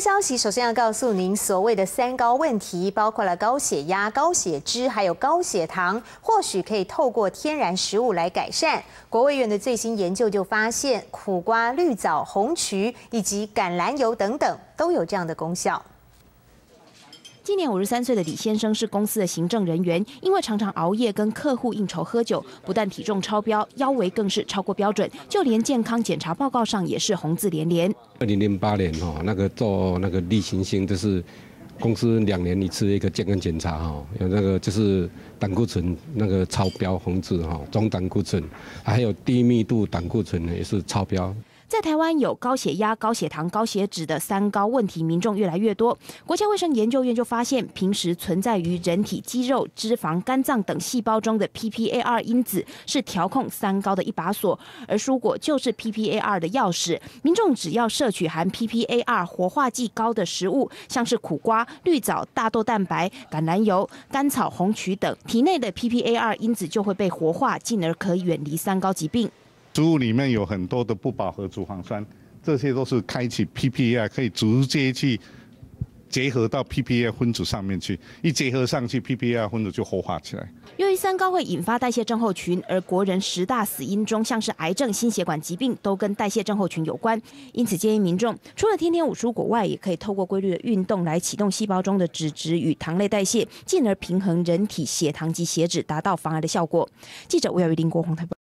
消息首先要告诉您，所谓的三高问题，包括了高血压、高血脂，还有高血糖，或许可以透过天然食物来改善。国卫院的最新研究就发现，苦瓜、绿藻、红曲以及橄榄油等等，都有这样的功效。今年五十三岁的李先生是公司的行政人员，因为常常熬夜跟客户应酬喝酒，不但体重超标，腰围更是超过标准，就连健康检查报告上也是红字连连。二零零八年哦，那个做那个例行性就是公司两年一次一个健康检查哈，有那个就是胆固醇那个超标红字哈，中胆固醇还有低密度胆固醇也是超标。在台湾有高血压、高血糖、高血脂的“三高”问题民众越来越多，国家卫生研究院就发现，平时存在于人体肌肉、脂肪、肝脏等细胞中的 PPAR 因子是调控“三高”的一把锁，而蔬果就是 PPAR 的钥匙。民众只要摄取含 PPAR 活化剂高的食物，像是苦瓜、绿藻、大豆蛋白、橄榄油、甘草、红曲等，体内的 PPAR 因子就会被活化，进而可以远离“三高”疾病。植物里面有很多的不饱和脂肪酸，这些都是开启 P P A，可以直接去结合到 P P A 分子上面去，一结合上去，P P A 分子就活化起来。由于三高会引发代谢症候群，而国人十大死因中，像是癌症、心血管疾病都跟代谢症候群有关，因此建议民众除了天天五蔬果外，也可以透过规律的运动来启动细胞中的脂质与糖类代谢，进而平衡人体血糖及血脂，达到防癌的效果。记者魏亚瑜，林国宏台